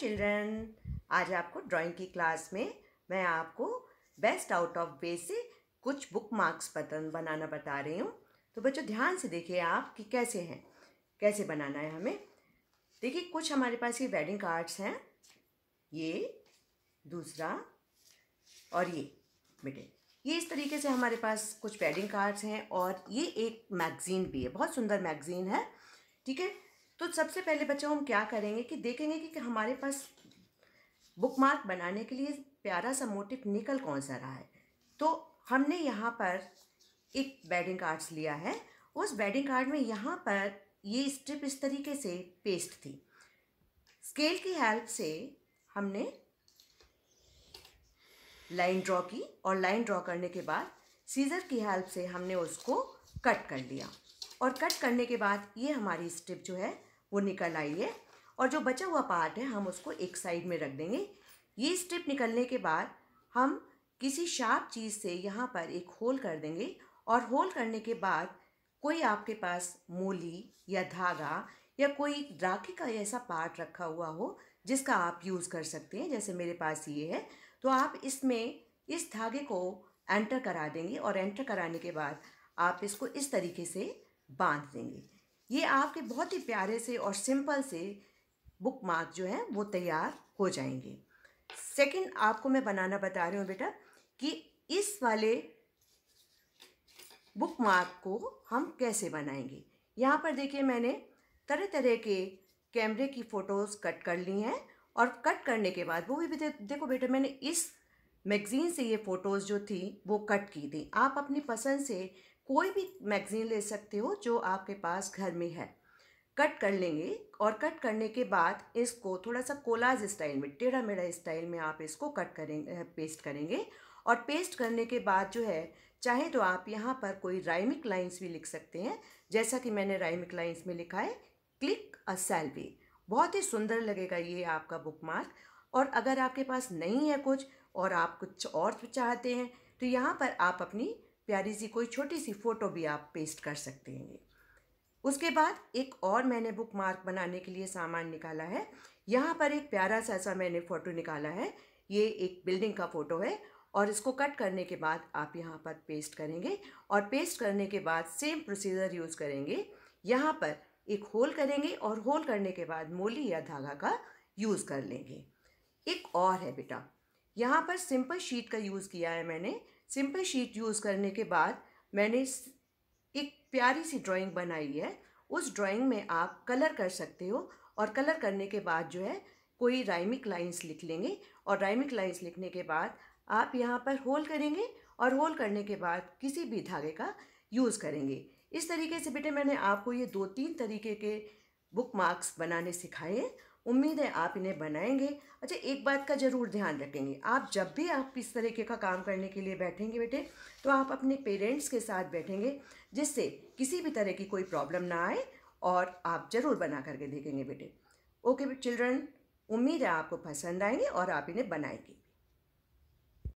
children आज आपको drawing की क्लास में मैं आपको बेस्ट आउट ऑफ बेसिक से कुछ बुक मार्क्स पतन बनाना बता रही हूँ तो बच्चों ध्यान से देखिए आप कि कैसे हैं कैसे बनाना है हमें देखिए कुछ हमारे पास ये वेडिंग कार्ड्स हैं ये दूसरा और ये बेटे ये इस तरीके से हमारे पास कुछ वेडिंग कार्ड्स हैं और ये एक मैगज़ीन भी है बहुत सुंदर मैगज़ीन है ठीक है तो सबसे पहले बच्चों हम क्या करेंगे कि देखेंगे कि, कि हमारे पास बुक मार्क बनाने के लिए प्यारा सा मोटिव निकल कौन सा रहा है तो हमने यहाँ पर एक बेडिंग कार्ड्स लिया है उस बेडिंग कार्ड में यहाँ पर ये स्ट्रिप इस तरीके से पेस्ट थी स्केल की हेल्प से हमने लाइन ड्रॉ की और लाइन ड्रॉ करने के बाद सीजर की हेल्प से हमने उसको कट कर लिया और कट करने के बाद ये हमारी स्ट्रिप जो है वो निकल आई है और जो बचा हुआ पार्ट है हम उसको एक साइड में रख देंगे ये स्ट्रिप निकलने के बाद हम किसी शार्प चीज़ से यहाँ पर एक होल कर देंगे और होल करने के बाद कोई आपके पास मूली या धागा या कोई राखी का ऐसा पार्ट रखा हुआ हो जिसका आप यूज़ कर सकते हैं जैसे मेरे पास ये है तो आप इसमें इस धागे को एंटर करा देंगे और एंटर कराने के बाद आप इसको इस तरीके से बांध देंगे ये आपके बहुत ही प्यारे से और सिंपल से बुक मार्क जो हैं वो तैयार हो जाएंगे सेकंड आपको मैं बनाना बता रही हूँ बेटा कि इस वाले बुक मार्क को हम कैसे बनाएंगे यहाँ पर देखिए मैंने तरह तरह के कैमरे की फ़ोटोज़ कट कर ली हैं और कट करने के बाद वो भी दे, देखो बेटा मैंने इस मैगज़ीन से ये फ़ोटोज़ जो थी वो कट की थी आप अपनी पसंद से कोई भी मैगज़ीन ले सकते हो जो आपके पास घर में है कट कर लेंगे और कट करने के बाद इसको थोड़ा सा कोलाज स्टाइल में टेढ़ा मेढ़ा स्टाइल में आप इसको कट करेंगे पेस्ट करेंगे और पेस्ट करने के बाद जो है चाहे तो आप यहाँ पर कोई राइमिक लाइंस भी लिख सकते हैं जैसा कि मैंने राइमिक लाइंस में लिखा है क्लिक अ सेल्फी बहुत ही सुंदर लगेगा ये आपका बुक मार्क और अगर आपके पास नहीं है कुछ और आप कुछ और चाहते हैं तो यहाँ पर आप अपनी प्यारी सी कोई छोटी सी फ़ोटो भी आप पेस्ट कर सकते हैं उसके बाद एक और मैंने बुक मार्क बनाने के लिए सामान निकाला है यहाँ पर एक प्यारा सा ऐसा मैंने फ़ोटो निकाला है ये एक बिल्डिंग का फ़ोटो है और इसको कट करने के बाद आप यहाँ पर पेस्ट करेंगे और पेस्ट करने के बाद सेम प्रोसीजर यूज़ करेंगे यहाँ पर एक होल करेंगे और होल करने के बाद मोली या धागा का यूज़ कर लेंगे एक और है बेटा यहाँ पर सिंपल शीट का यूज़ किया है मैंने सिंपल शीट यूज़ करने के बाद मैंने एक प्यारी सी ड्राइंग बनाई है उस ड्राइंग में आप कलर कर सकते हो और कलर करने के बाद जो है कोई राइमिक लाइंस लिख लेंगे और राइमिक लाइंस लिखने के बाद आप यहाँ पर होल करेंगे और होल करने के बाद किसी भी धागे का यूज़ करेंगे इस तरीके से बेटे मैंने आपको ये दो तीन तरीके के बुक मार्क्स बनाने सिखाए हैं उम्मीद है आप इन्हें बनाएंगे अच्छा एक बात का ज़रूर ध्यान रखेंगे आप जब भी आप इस तरीके का काम करने के लिए बैठेंगे बेटे तो आप अपने पेरेंट्स के साथ बैठेंगे जिससे किसी भी तरह की कोई प्रॉब्लम ना आए और आप ज़रूर बना करके देखेंगे बेटे ओके चिल्ड्रन उम्मीद है आपको पसंद आएंगे और आप इन्हें बनाएंगे